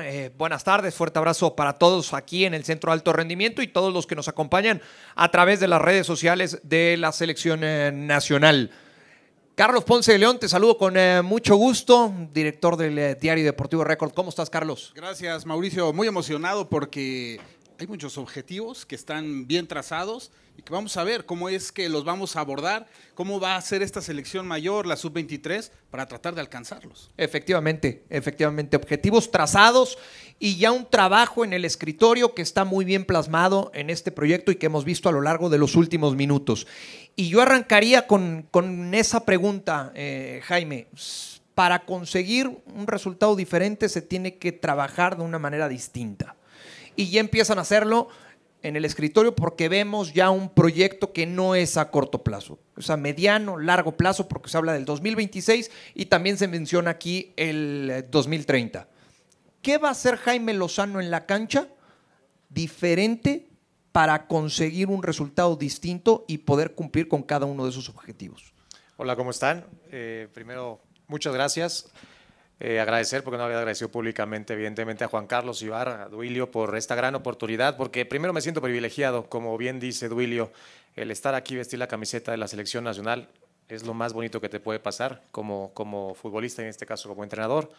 Eh, buenas tardes, fuerte abrazo para todos aquí en el Centro Alto Rendimiento y todos los que nos acompañan a través de las redes sociales de la selección eh, nacional. Carlos Ponce de León, te saludo con eh, mucho gusto, director del Diario Deportivo Record. ¿Cómo estás, Carlos? Gracias, Mauricio. Muy emocionado porque hay muchos objetivos que están bien trazados y que vamos a ver cómo es que los vamos a abordar, cómo va a ser esta selección mayor, la sub-23, para tratar de alcanzarlos. Efectivamente, efectivamente, objetivos trazados y ya un trabajo en el escritorio que está muy bien plasmado en este proyecto y que hemos visto a lo largo de los últimos minutos. Y yo arrancaría con, esa pregunta, eh, Jaime para conseguir un resultado diferente se tiene que trabajar de una manera distinta y ya empiezan a hacerlo en el escritorio porque vemos ya un proyecto que no es a corto plazo, o sea, mediano, largo plazo, porque se habla del 2026 y también se menciona aquí el 2030. Eh, ¿Qué va a hacer Jaime Lozano en la cancha diferente para conseguir un resultado distinto y poder cumplir con cada uno de sus objetivos? Hola, ¿cómo están? Eh, primero, muchas gracias. Eh, agradecer, porque no había agradecido públicamente, evidentemente, a Juan Carlos Ibar, a Duilio, por esta gran oportunidad, porque primero me siento privilegiado, como bien dice Duilio, el estar aquí, vestir la camiseta de la selección nacional, es lo más bonito que te puede pasar como, como futbolista, en este caso como entrenador.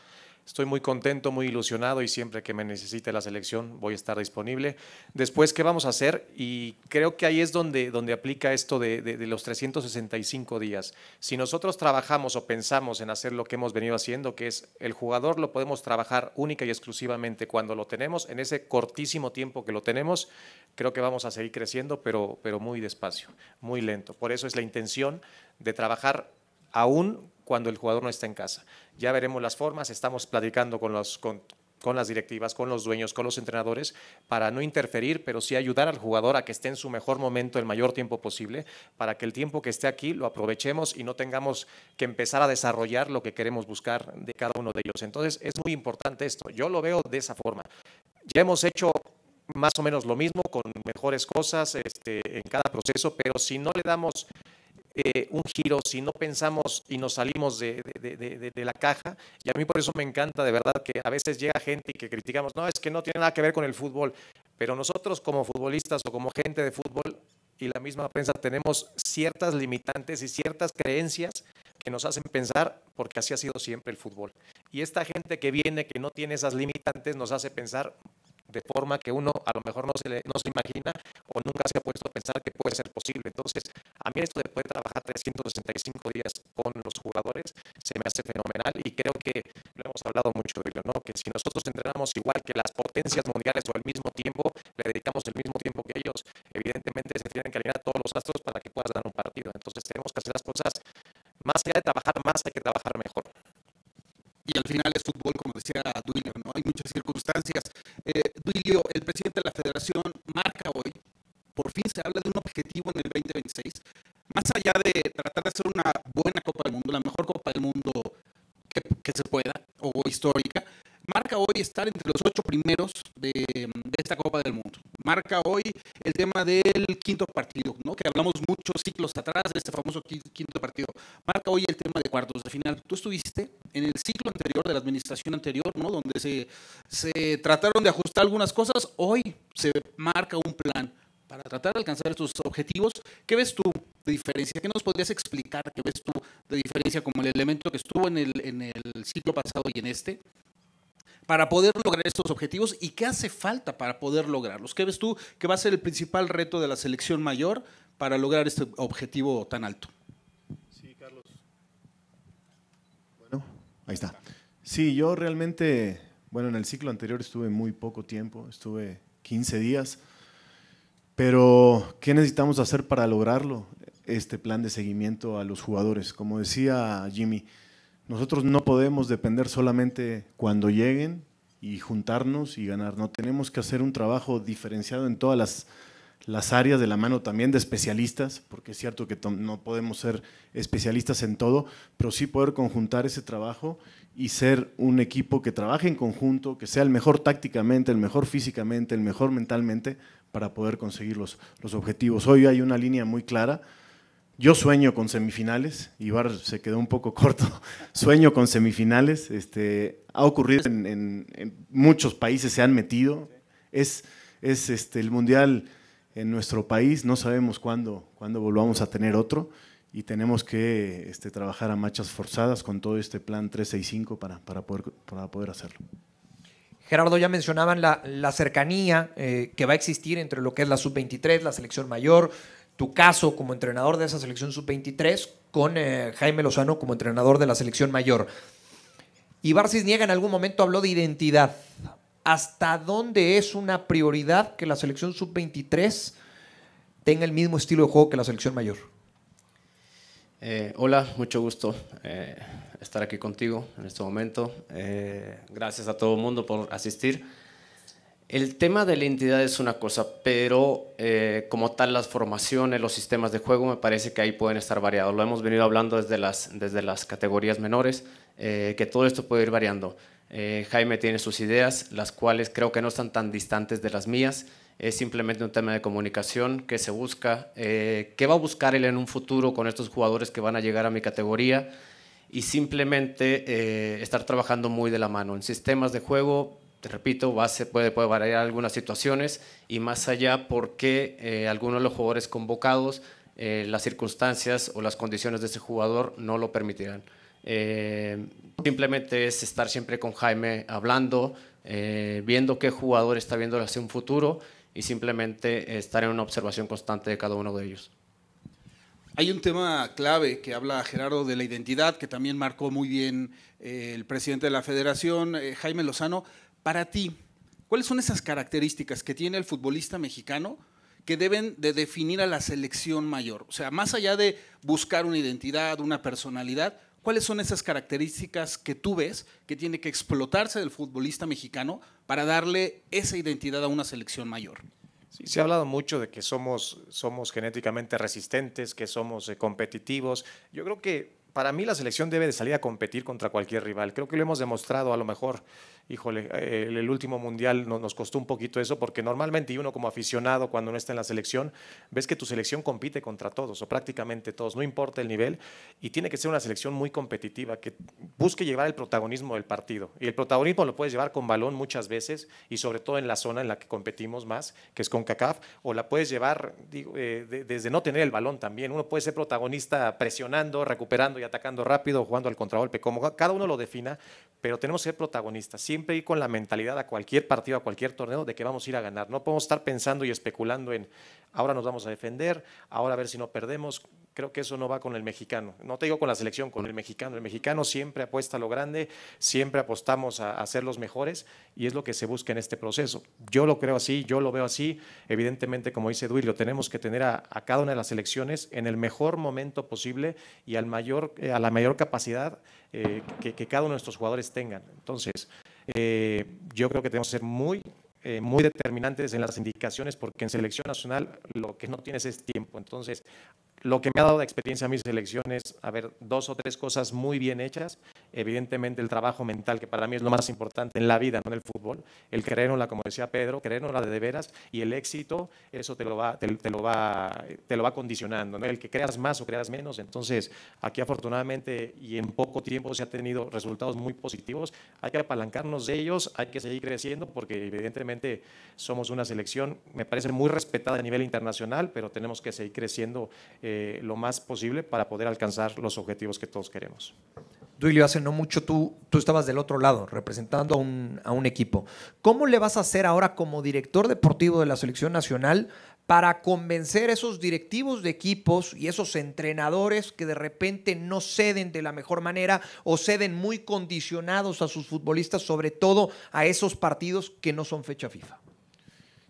Estoy muy contento, muy ilusionado y siempre que me necesite la selección voy a estar disponible. Después, ¿qué vamos a hacer? Y creo que ahí es donde, donde aplica esto de, de, los 365 días. Si nosotros trabajamos o pensamos en hacer lo que hemos venido haciendo, que es el jugador lo podemos trabajar única y exclusivamente cuando lo tenemos, en ese cortísimo tiempo que lo tenemos, creo que vamos a seguir creciendo, pero, pero muy despacio, muy lento. Por eso es la intención de trabajar aún cuando el jugador no está en casa. Ya veremos las formas, estamos platicando con las directivas, con los dueños, con los entrenadores, para no interferir, pero sí ayudar al jugador a que esté en su mejor momento el mayor tiempo posible, para que el tiempo que esté aquí lo aprovechemos y no tengamos que empezar a desarrollar lo que queremos buscar de cada uno de ellos. Entonces, es muy importante esto. Yo lo veo de esa forma. Ya hemos hecho más o menos lo mismo, con mejores cosas este, en cada proceso, pero si no le damos eh, un giro, si no pensamos y nos salimos de, de, la caja. Y a mí por eso me encanta de verdad que a veces llega gente y que criticamos, no, es que no tiene nada que ver con el fútbol. Pero nosotros como futbolistas o como gente de fútbol y la misma prensa tenemos ciertas limitantes y ciertas creencias que nos hacen pensar, porque así ha sido siempre el fútbol. Y esta gente que viene, que no tiene esas limitantes, nos hace pensar, de forma que uno a lo mejor no se, no se imagina o nunca se ha puesto a pensar que puede ser posible. Entonces, a mí esto de poder trabajar 365 días con los jugadores se me hace fenomenal y creo que lo hemos hablado mucho, ¿no? que si nosotros entrenamos igual que las potencias mundiales o al mismo tiempo, le dedicamos el mismo tiempo que ellos, evidentemente se tienen que alinear todos los astros para que puedas dar un partido. Entonces, tenemos que hacer las quinto partido, ¿no? que hablamos muchos ciclos atrás de este famoso quinto partido. Marca hoy el tema de cuartos de final. Tú estuviste en el ciclo anterior de la administración anterior, ¿no? donde se, trataron de ajustar algunas cosas, hoy se marca un plan para tratar de alcanzar estos objetivos. ¿Qué ves tú de diferencia? ¿Qué nos podrías explicar? ¿Qué ves tú de diferencia como el elemento que estuvo en el, en el ciclo pasado y en este? para poder lograr estos objetivos y qué hace falta para poder lograrlos. ¿Qué ves tú que va a ser el principal reto de la selección mayor para lograr este objetivo tan alto? Sí, Carlos. Bueno, ahí está. Sí, yo realmente, bueno, en el ciclo anterior estuve muy poco tiempo, estuve 15 días, pero ¿qué necesitamos hacer para lograrlo? Este plan de seguimiento a los jugadores. Como decía Jimmy, nosotros no podemos depender solamente cuando lleguen y juntarnos y ganar. No tenemos que hacer un trabajo diferenciado en todas las, áreas de la mano también de especialistas, porque es cierto que no podemos ser especialistas en todo, pero sí poder conjuntar ese trabajo y ser un equipo que trabaje en conjunto, que sea el mejor tácticamente, el mejor físicamente, el mejor mentalmente para poder conseguir los objetivos. Hoy hay una línea muy clara yo sueño con semifinales, Ibar se quedó un poco corto, sueño con semifinales, este, ha ocurrido en, muchos países, se han metido, es, es este, el mundial en nuestro país, no sabemos cuándo, volvamos a tener otro y tenemos que este, trabajar a marchas forzadas con todo este plan 365 para, para, poder, para poder hacerlo. Gerardo, ya mencionaban la, cercanía eh, que va a existir entre lo que es la sub-23, la selección mayor, tu caso como entrenador de esa selección sub-23 con eh, Jaime Lozano como entrenador de la selección mayor. Y Barcis Niega en algún momento habló de identidad. ¿Hasta dónde es una prioridad que la selección sub-23 tenga el mismo estilo de juego que la selección mayor? Eh, hola, mucho gusto eh, estar aquí contigo en este momento. gracias a todo el mundo por asistir. El tema de la identidad es una cosa, pero eh, como tal las formaciones, los sistemas de juego, me parece que ahí pueden estar variados. Lo hemos venido hablando desde las, desde las categorías menores, eh, que todo esto puede ir variando. Eh, Jaime tiene sus ideas, las cuales creo que no están tan distantes de las mías. Es simplemente un tema de comunicación que se busca, qué va a buscar él en un futuro con estos jugadores que van a llegar a mi categoría y simplemente estar trabajando muy de la mano en sistemas de juego, repito, puede, puede variar algunas situaciones y más allá porque eh, algunos de los jugadores convocados, eh, las circunstancias o las condiciones de ese jugador no lo permitirán. Eh, simplemente es estar siempre con Jaime hablando, viendo qué jugador está viendo hacia un futuro y simplemente estar en una observación constante de cada uno de ellos. Hay un tema clave que habla Gerardo de la identidad, que también marcó muy bien el presidente de la federación, Jaime Lozano. Para ti, ¿cuáles son esas características que tiene el futbolista mexicano que deben de definir a la selección mayor? O sea, más allá de buscar una identidad, una personalidad, ¿cuáles son esas características que tú ves que tiene que explotarse del futbolista mexicano para darle esa identidad a una selección mayor? Sí, se ha hablado mucho de que somos, somos genéticamente resistentes, que somos eh, competitivos. Yo creo que para mí la selección debe de salir a competir contra cualquier rival. Creo que lo hemos demostrado a lo mejor híjole, eh, el, último mundial nos costó un poquito eso, porque normalmente y uno como aficionado cuando no está en la selección, ves que tu selección compite contra todos o prácticamente todos, no importa el nivel, y tiene que ser una selección muy competitiva, que busque llevar el protagonismo del partido. Y el protagonismo lo puedes llevar con balón muchas veces y sobre todo en la zona en la que competimos más, que es con CACAF, o la puedes llevar eh, desde no tener el balón también. Uno puede ser protagonista presionando, recuperando y atacando rápido, jugando al contragolpe, como cada uno lo defina, pero tenemos que ser protagonistas siempre ir con la mentalidad a cualquier partido, a cualquier torneo, de que vamos a ir a ganar. No podemos estar pensando y especulando en ahora nos vamos a defender, ahora a ver si no perdemos. Creo que eso no va con el mexicano. No te digo con la selección, con el mexicano. El mexicano siempre apuesta a lo grande, siempre apostamos a, hacer ser los mejores y es lo que se busca en este proceso. Yo lo creo así, yo lo veo así. Evidentemente, como dice Duilio, tenemos que tener a, cada una de las selecciones en el mejor momento posible y al mayor, eh, a la mayor capacidad eh, que, que cada uno de nuestros jugadores tengan. Entonces, eh, yo creo que tenemos que ser muy, eh, muy determinantes en las indicaciones porque en selección nacional lo que no tienes es tiempo. Entonces, lo que me ha dado de experiencia a mis selección a ver, dos o tres cosas muy bien hechas. Evidentemente el trabajo mental, que para mí es lo más importante en la vida, no en el fútbol. El la como decía Pedro, o de, de veras y el éxito, eso te lo va, te, lo va, te lo va condicionando. ¿no? El que creas más o creas menos. Entonces, aquí afortunadamente y en poco tiempo se ha tenido resultados muy positivos. Hay que apalancarnos de ellos, hay que seguir creciendo porque evidentemente somos una selección, me parece muy respetada a nivel internacional, pero tenemos que seguir creciendo. Eh, eh, lo más posible para poder alcanzar los objetivos que todos queremos. Duilio, hace no mucho tú, tú estabas del otro lado, representando a un, equipo. ¿Cómo le vas a hacer ahora como director deportivo de la selección nacional para convencer a esos directivos de equipos y esos entrenadores que de repente no ceden de la mejor manera o ceden muy condicionados a sus futbolistas, sobre todo a esos partidos que no son fecha FIFA?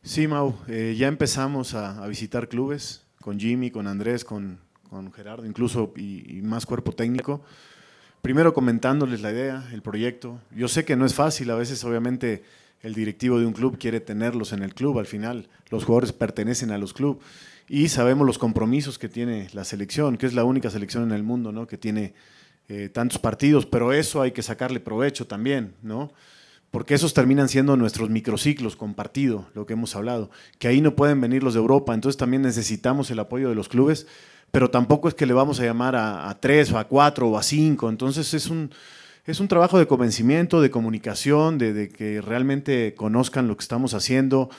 Sí, Mau, eh, ya empezamos a visitar clubes, con Jimmy, con Andrés, con, Gerardo, incluso y, más cuerpo técnico. Primero comentándoles la idea, el proyecto. Yo sé que no es fácil, a veces obviamente el directivo de un club quiere tenerlos en el club, al final los jugadores pertenecen a los clubes y sabemos los compromisos que tiene la selección, que es la única selección en el mundo ¿no? que tiene eh, tantos partidos, pero eso hay que sacarle provecho también, ¿no? porque esos terminan siendo nuestros microciclos compartidos, lo que hemos hablado, que ahí no pueden venir los de Europa, entonces también necesitamos el apoyo de los clubes, pero tampoco es que le vamos a llamar a, tres o a cuatro o a cinco, entonces es un, es un trabajo de convencimiento, de comunicación, de, que realmente conozcan lo que estamos haciendo,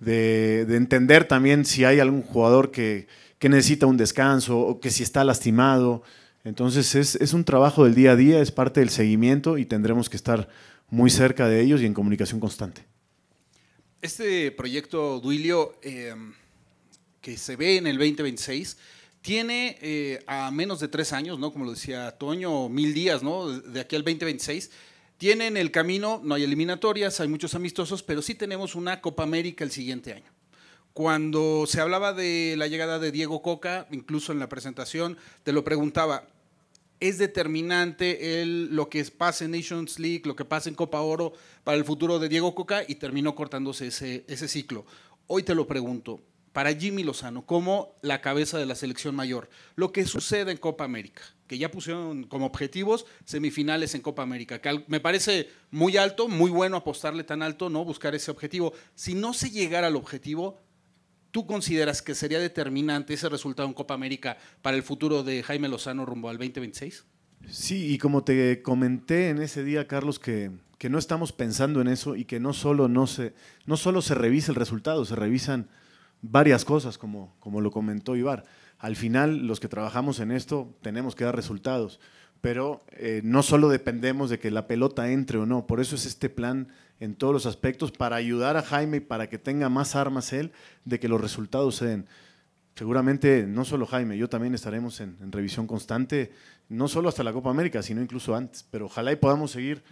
de, entender también si hay algún jugador que, que, necesita un descanso o que si está lastimado. Entonces es, es un trabajo del día a día, es parte del seguimiento y tendremos que estar muy cerca de ellos y en comunicación constante. Este proyecto Duilio, em, que se ve en el 2026, tiene eh, a menos de tres años, ¿no? Como lo decía Toño, mil días, ¿no? De aquí al 2026. Tiene en el camino, no hay eliminatorias, hay muchos amistosos, pero sí tenemos una Copa América el siguiente año. Cuando se hablaba de la llegada de Diego Coca, incluso en la presentación, te lo preguntaba, es determinante lo que pasa en Nations League, lo que pasa en Copa Oro para el futuro de Diego Coca y terminó cortándose ese, ciclo. Hoy te lo pregunto, para Jimmy Lozano, como la cabeza de la selección mayor, lo que sucede en Copa América, que ya pusieron como objetivos semifinales en Copa América, que me parece muy alto, muy bueno apostarle tan alto, ¿no? Buscar ese objetivo. Si no se llegara al objetivo, ¿Tú consideras que sería determinante ese resultado en Copa América para el futuro de Jaime Lozano rumbo al 2026? Sí, y como te comenté en ese día, Carlos, que, no estamos pensando en eso y que no solo, no, se, no solo se revisa el resultado, se revisan varias cosas, como, como lo comentó Ibar. Al final, los que trabajamos en esto tenemos que dar resultados, pero eh, no solo dependemos de que la pelota entre o no, por eso es este plan en todos los aspectos para ayudar a Jaime y para que tenga más armas él de que los resultados se den. Seguramente no solo Jaime, yo también estaremos en, revisión constante, no solo hasta la Copa América, sino incluso antes, pero ojalá y podamos seguir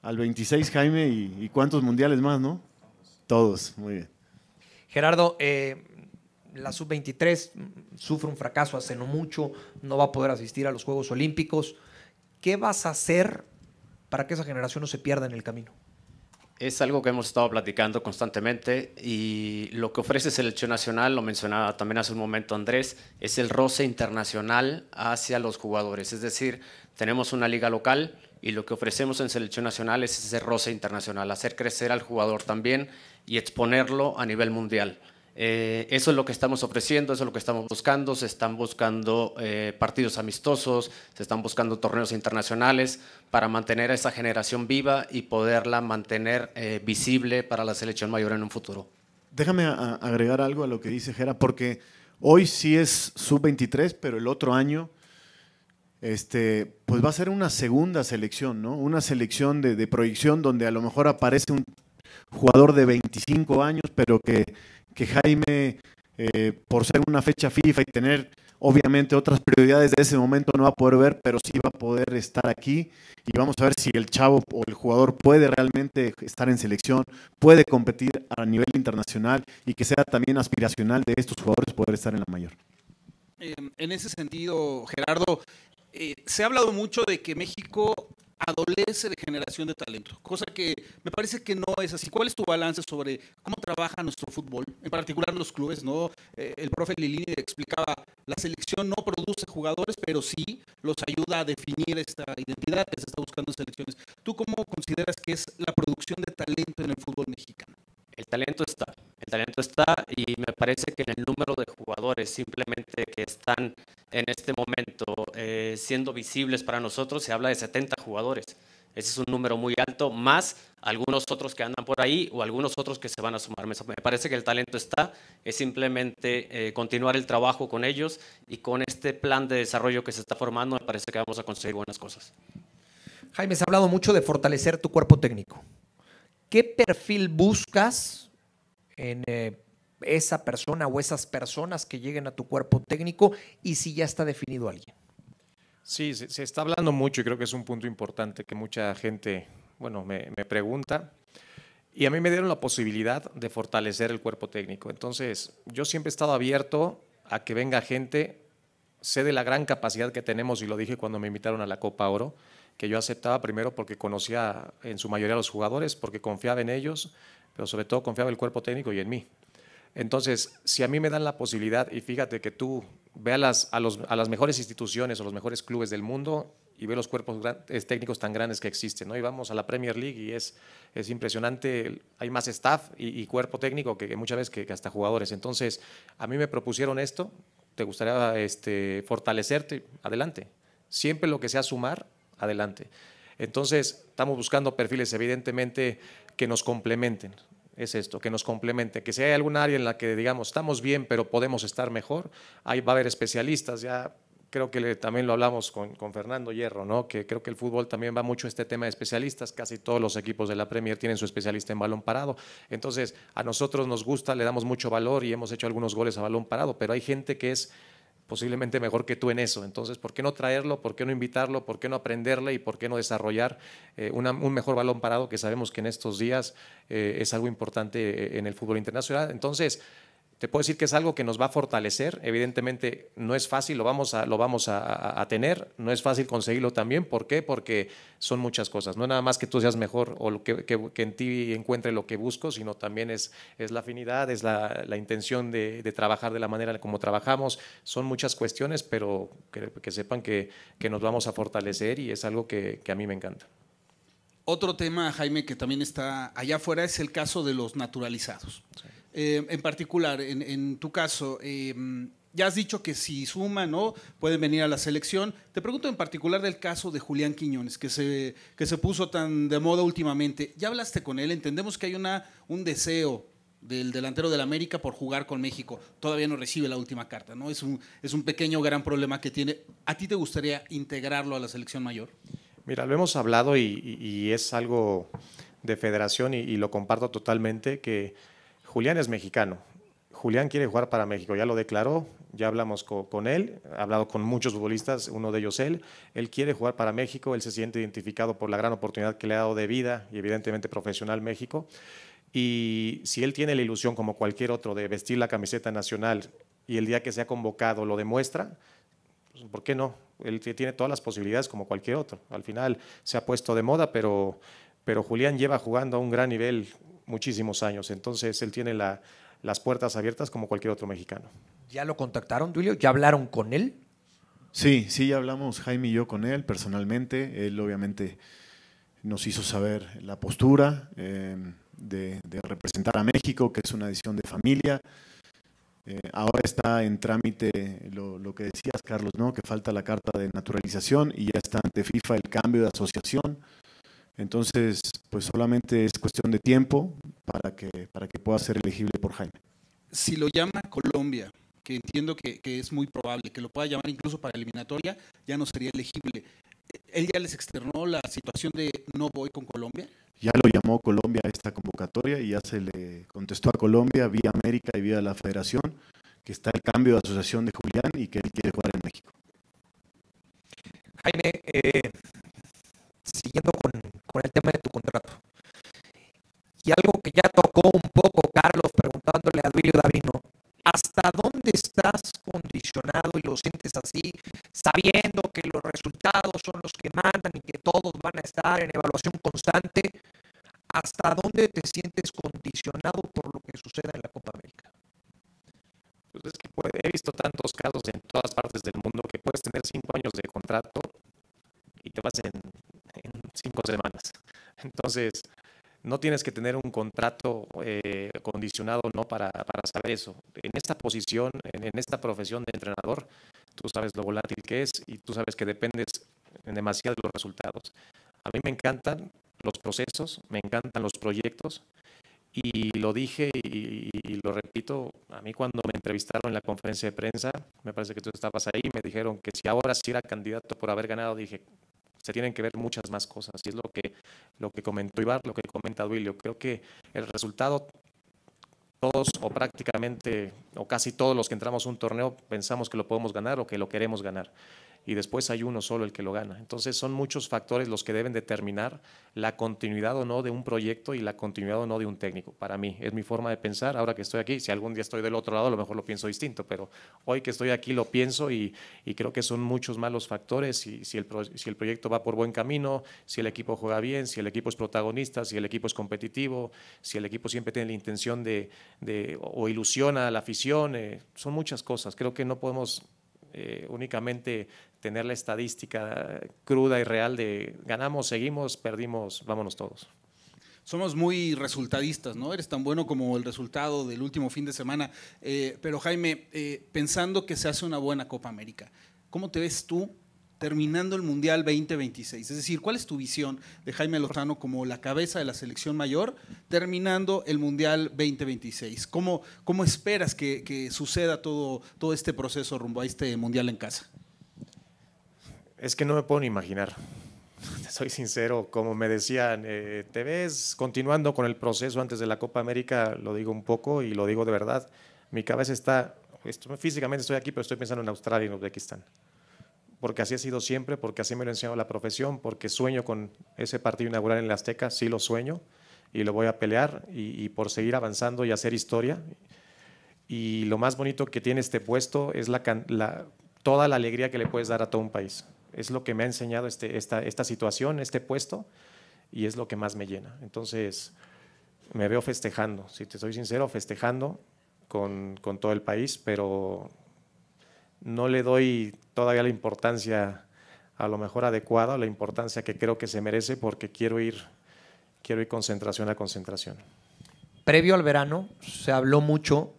al 26 Jaime y, cuántos mundiales más, ¿no? Todos, muy bien. Gerardo, eh, la sub-23 mm, sufre un fracaso hace no mucho, no va a poder asistir a los Juegos Olímpicos. ¿Qué vas a hacer para que esa generación no se pierda en el camino? es algo que hemos estado platicando constantemente y lo que ofrece Selección Nacional, lo mencionaba también hace un momento Andrés, es el roce internacional hacia los jugadores. Es decir, tenemos una liga local y lo que ofrecemos en Selección Nacional es ese roce internacional, hacer crecer al jugador también y exponerlo a nivel mundial. Eh, eso es lo que estamos ofreciendo, eso es lo que estamos buscando. Se están buscando eh, partidos amistosos, se están buscando torneos internacionales para mantener a esa generación viva y poderla mantener eh, visible para la selección mayor en un futuro. Déjame agregar algo a lo que dice Jera, porque hoy sí es sub-23, pero el otro año este, pues va a ser una segunda selección, ¿no? Una selección de, de proyección donde a lo mejor aparece un jugador de 25 años, pero que que Jaime, eh, por ser una fecha FIFA y tener obviamente otras prioridades de ese momento, no va a poder ver, pero sí va a poder estar aquí y vamos a ver si el chavo o el jugador puede realmente estar en selección, puede competir a nivel internacional y que sea también aspiracional de estos jugadores poder estar en la mayor. Em, en ese sentido, Gerardo, eh, se ha hablado mucho de que México adolece de generación de talento cosa que me parece que no es así. ¿Cuál es tu balance sobre cómo trabaja nuestro fútbol, en particular los clubes? no eh, El profe Lilini explicaba, la selección no produce jugadores, pero sí los ayuda a definir esta identidad que se está buscando en selecciones. ¿Tú cómo consideras que es la producción de talento en el fútbol mexicano? El talento está, el talento está y me parece que en el número de jugadores simplemente que están en este momento eh, siendo visibles para nosotros, se habla de 70 jugadores. Ese es un número muy alto, más algunos otros que andan por ahí o algunos otros que se van a sumar. Me parece que el talento está, es simplemente eh, continuar el trabajo con ellos y con este plan de desarrollo que se está formando, me parece que vamos a conseguir buenas cosas. Jaime, se ha hablado mucho de fortalecer tu cuerpo técnico. ¿Qué perfil buscas en eh, esa persona o esas personas que lleguen a tu cuerpo técnico y si ya está definido alguien. Sí, se, está hablando mucho y creo que es un punto importante que mucha gente, bueno, me, me pregunta. Y a mí me dieron la posibilidad de fortalecer el cuerpo técnico. Entonces, yo siempre he estado abierto a que venga gente. Sé de la gran capacidad que tenemos y lo dije cuando me invitaron a la Copa Oro, que yo aceptaba primero porque conocía en su mayoría a los jugadores, porque confiaba en ellos, pero sobre todo confiaba el cuerpo técnico y en mí. Entonces, si a mí me dan la posibilidad, y fíjate que tú veas a las, las mejores instituciones o los mejores clubes del mundo y ve los cuerpos técnicos tan grandes que existen, ¿no? Y vamos a la Premier League y es, es impresionante, hay más staff y, cuerpo técnico que, muchas veces que, hasta jugadores. Entonces, a mí me propusieron esto, te gustaría este, fortalecerte, adelante. Siempre lo que sea sumar, adelante. Entonces, estamos buscando perfiles evidentemente que nos complementen. Es esto, que nos complemente, que si hay alguna área en la que digamos estamos bien, pero podemos estar mejor, ahí va a haber especialistas, ya creo que también lo hablamos con, con, Fernando Hierro, ¿no? que creo que el fútbol también va mucho a este tema de especialistas, casi todos los equipos de la Premier tienen su especialista en balón parado, entonces a nosotros nos gusta, le damos mucho valor y hemos hecho algunos goles a balón parado, pero hay gente que es posiblemente mejor que tú en eso. Entonces, ¿por qué no traerlo? ¿Por qué no invitarlo? ¿Por qué no aprenderle? ¿Y por qué no desarrollar eh, un mejor balón parado que sabemos que en estos días eh, es algo importante eh, en el fútbol internacional? Entonces, te puedo decir que es algo que nos va a fortalecer. Evidentemente no es fácil, lo vamos a, lo vamos a, tener, no es fácil conseguirlo también. ¿Por qué? Porque son muchas cosas. No nada más que tú seas mejor o que, en ti encuentre lo que busco, sino también es, es la afinidad, es la, intención de, trabajar de la manera como trabajamos. Son muchas cuestiones, pero que, que sepan que, nos vamos a fortalecer y es algo que a mí me encanta. Otro tema, Jaime, que también está allá afuera es el caso de los naturalizados. Eh, en particular, en, tu caso, eh, ya has dicho que si suman, ¿no? Pueden venir a la selección. Te pregunto en particular del caso de Julián Quiñones, que se, que se puso tan de moda últimamente. ¿Ya hablaste con él? Entendemos que hay una, un deseo del delantero del América por jugar con México. Todavía no recibe la última carta, ¿no? Es un, es un pequeño gran problema que tiene. ¿A ti te gustaría integrarlo a la selección mayor? Mira, lo hemos hablado y, es algo de federación y, y lo comparto totalmente, que Julián es mexicano. Julián quiere jugar para México, ya lo declaró, ya hablamos con él, ha hablado con muchos futbolistas, uno de ellos él, él quiere jugar para México, él se siente identificado por la gran oportunidad que le ha dado de vida y evidentemente profesional México. Y si él tiene la ilusión, como cualquier otro, de vestir la camiseta nacional y el día que se ha convocado lo demuestra, pues, ¿por qué no? Él tiene todas las posibilidades como cualquier otro. Al final se ha puesto de moda, pero, pero Julián lleva jugando a un gran nivel muchísimos años. Entonces él tiene las puertas abiertas como cualquier otro mexicano. ¿Ya lo contactaron, Julio? ¿Ya hablaron con él? Sí, sí, ya hablamos Jaime y yo con él personalmente. Él obviamente nos hizo saber la postura eh, de, representar a México, que es una decisión de familia. Eh, ahora está en trámite lo, lo, que decías, Carlos, ¿no? que falta la carta de naturalización y ya está ante FIFA el cambio de asociación entonces, pues solamente es cuestión de tiempo para que, para que pueda ser elegible por Jaime. Si lo llama Colombia, que entiendo que, es muy probable, que lo pueda llamar incluso para eliminatoria, ya no sería elegible. ¿Él ya les externó la situación de no voy con Colombia? Ya lo llamó Colombia a esta convocatoria y ya se le contestó a Colombia vía América y vía la Federación que está el cambio de asociación de Julián y que él quiere jugar en México. Jaime, eh, Entonces, no tienes que tener un contrato eh, condicionado ¿no? Para, saber eso. En esta posición, en, esta profesión de entrenador, tú sabes lo volátil que es y tú sabes que dependes demasiado de los resultados. A mí me encantan los procesos, me encantan los proyectos y lo dije y, lo repito, a mí cuando me entrevistaron en la conferencia de prensa, me parece que tú estabas ahí, me dijeron que si ahora sí era candidato por haber ganado, dije, se tienen que ver muchas más cosas. Y es lo que, lo que comentó Ibar, lo que comenta Duilio. Creo que el resultado, todos o prácticamente, o casi todos los que entramos a un torneo, pensamos que lo podemos ganar o que lo queremos ganar y después hay uno solo el que lo gana. Entonces son muchos factores los que deben determinar la continuidad o no de un proyecto y la continuidad o no de un técnico. Para mí es mi forma de pensar ahora que estoy aquí. Si algún día estoy del otro lado, a lo mejor lo pienso distinto, pero hoy que estoy aquí lo pienso y, creo que son muchos malos factores. Si, si, el proyecto va por buen camino, si el equipo juega bien, si el equipo es protagonista, si el equipo es competitivo, si el equipo siempre tiene la intención de, o ilusiona a la afición, eh, son muchas cosas. Creo que no podemos eh, únicamente tener la estadística cruda y real de ganamos, seguimos, perdimos, vámonos todos. Somos muy resultadistas, ¿no? Eres tan bueno como el resultado del último fin de semana. Eh, pero Jaime, eh, pensando que se hace una buena Copa América, ¿cómo te ves tú terminando el Mundial 2026? Es decir, ¿cuál es tu visión de Jaime Lozano como la cabeza de la selección mayor terminando el Mundial 2026? ¿Cómo, cómo esperas que, suceda todo, todo este proceso rumbo a este Mundial en casa? Es que no me puedo ni imaginar. Soy sincero, como me decían, eh, te ves continuando con el proceso antes de la Copa América, lo digo un poco y lo digo de verdad. Mi cabeza está, físicamente estoy aquí, pero estoy pensando en Australia y en Uzbekistán. Porque así ha sido siempre, porque así me lo ha enseñado la profesión, porque sueño con ese partido inaugural en la Azteca, sí lo sueño y lo voy a pelear y, por seguir avanzando y hacer historia. Y lo más bonito que tiene este puesto es toda la alegría que le puedes dar a todo un país es lo que me ha enseñado este, esta, esta situación, este puesto, y es lo que más me llena. Entonces, me veo festejando, si te soy sincero, festejando con, con todo el país, pero no le doy todavía la importancia a lo mejor adecuada, la importancia que creo que se merece porque quiero ir, quiero ir concentración a concentración. Previo al verano se habló mucho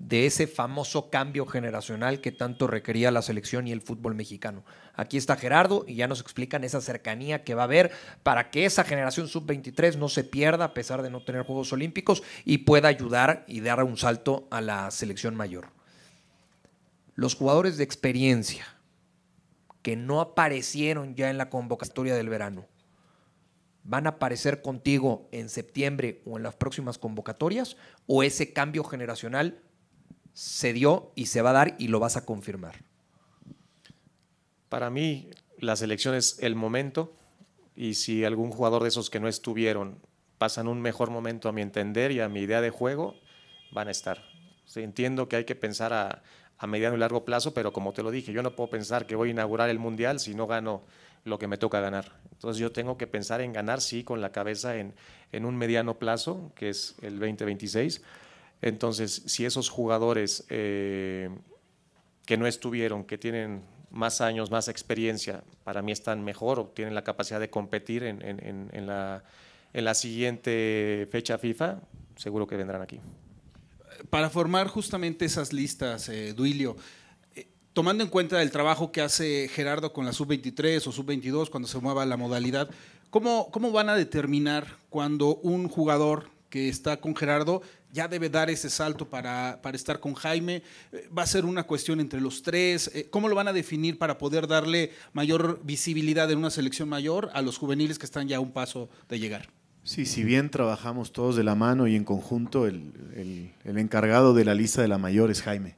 de ese famoso cambio generacional que tanto requería la selección y el fútbol mexicano. Aquí está Gerardo y ya nos explican esa cercanía que va a haber para que esa generación sub-23 no se pierda a pesar de no tener Juegos Olímpicos y pueda ayudar y dar un salto a la selección mayor. Los jugadores de experiencia que no aparecieron ya en la convocatoria del verano, van a aparecer contigo en septiembre o en las próximas convocatorias o ese cambio generacional se dio y se va a dar y lo vas a confirmar? Para mí, la selección es el momento y si algún jugador de esos que no estuvieron pasan un mejor momento a mi entender y a mi idea de juego, van a estar. entiendo que hay que pensar a, a mediano y largo plazo, pero como te lo dije, yo no puedo pensar que voy a inaugurar el Mundial si no gano lo que me toca ganar. Entonces yo tengo que pensar en ganar, sí, con la cabeza en, en un mediano plazo, que es el 2026 entonces, si esos jugadores eh, que no estuvieron, que tienen más años, más experiencia, para mí están mejor o tienen la capacidad de competir en, la, siguiente fecha FIFA, seguro que vendrán aquí. Para formar justamente esas listas, eh, Duilio, eh, tomando en cuenta el trabajo que hace Gerardo con la sub-23 o sub-22 cuando se mueva la modalidad, ¿cómo, ¿cómo van a determinar cuando un jugador que está con Gerardo, ya debe dar ese salto para, estar con Jaime. Eh, va a ser una cuestión entre los tres. Eh, ¿Cómo lo van a definir para poder darle mayor visibilidad en una selección mayor a los juveniles que están ya a un paso de llegar? Sí, si bien trabajamos todos de la mano y en conjunto, el, encargado de la lista de la mayor es Jaime.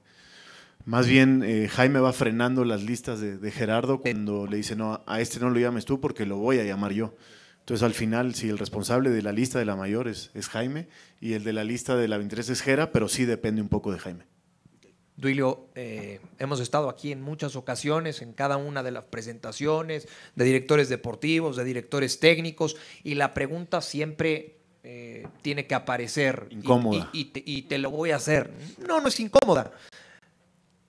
Más bien, eh, Jaime va frenando las listas de, de Gerardo cuando le dice, no, a este no lo llames tú porque lo voy a llamar yo. Entonces al final, si el responsable de la lista de la mayor es, Jaime y el de la lista de la 23 es Jera, pero sí depende un poco de Jaime. Duilio, eh, hemos estado aquí en muchas ocasiones, en cada una de las presentaciones, de directores deportivos, de directores técnicos, y la pregunta siempre eh, tiene que aparecer. Incómoda. Y, te, y te lo voy a hacer. No, no es incómoda,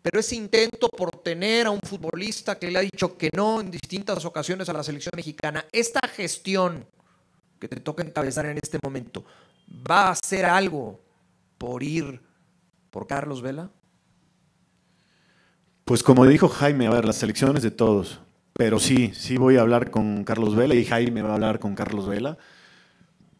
pero ese intento por tener a un futbolista que le ha dicho que no en distintas ocasiones a la selección mexicana. Esta gestión que te toca encabezar en este momento, ¿va a hacer algo por ir por Carlos Vela? Pues como dijo Jaime, a ver, las selecciones de todos, pero sí, sí voy a hablar con Carlos Vela y Jaime va a hablar con Carlos Vela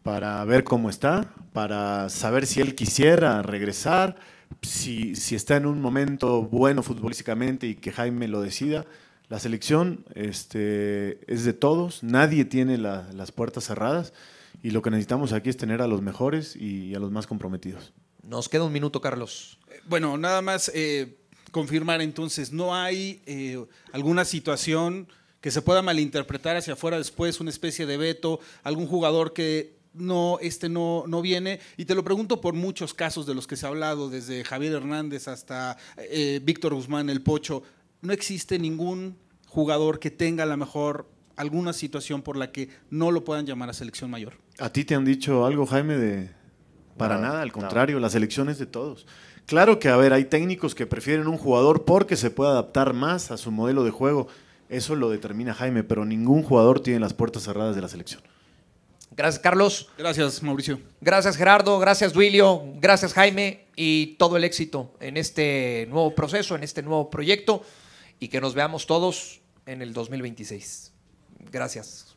para ver cómo está, para saber si él quisiera regresar si, está en un momento bueno futbolísticamente y que Jaime lo decida, la selección este, es de todos, nadie tiene las puertas cerradas y lo que necesitamos aquí es tener a los mejores y, a los más comprometidos. Nos queda un minuto, Carlos. Eh, bueno, nada más eh, confirmar entonces, ¿no hay eh, alguna situación que se pueda malinterpretar hacia afuera después, una especie de veto, algún jugador que no, este no, no viene. Y te lo pregunto por muchos casos de los que se ha hablado, desde Javier Hernández hasta eh, Víctor Guzmán, el Pocho. No existe ningún jugador que tenga a lo mejor alguna situación por la que no lo puedan llamar a selección mayor. ¿A ti te han dicho algo, Jaime, de para nada? Al contrario, la selección es de todos. Claro que, a ver, hay técnicos que prefieren un jugador porque se puede adaptar más a su modelo de juego. Eso lo determina Jaime, pero ningún jugador tiene las puertas cerradas de la selección. Gracias, Carlos. Gracias, Mauricio. Gracias, Gerardo. Gracias, Duilio. Gracias, Jaime. Y todo el éxito en este nuevo proceso, en este nuevo proyecto. Y que nos veamos todos en el 2026. Gracias.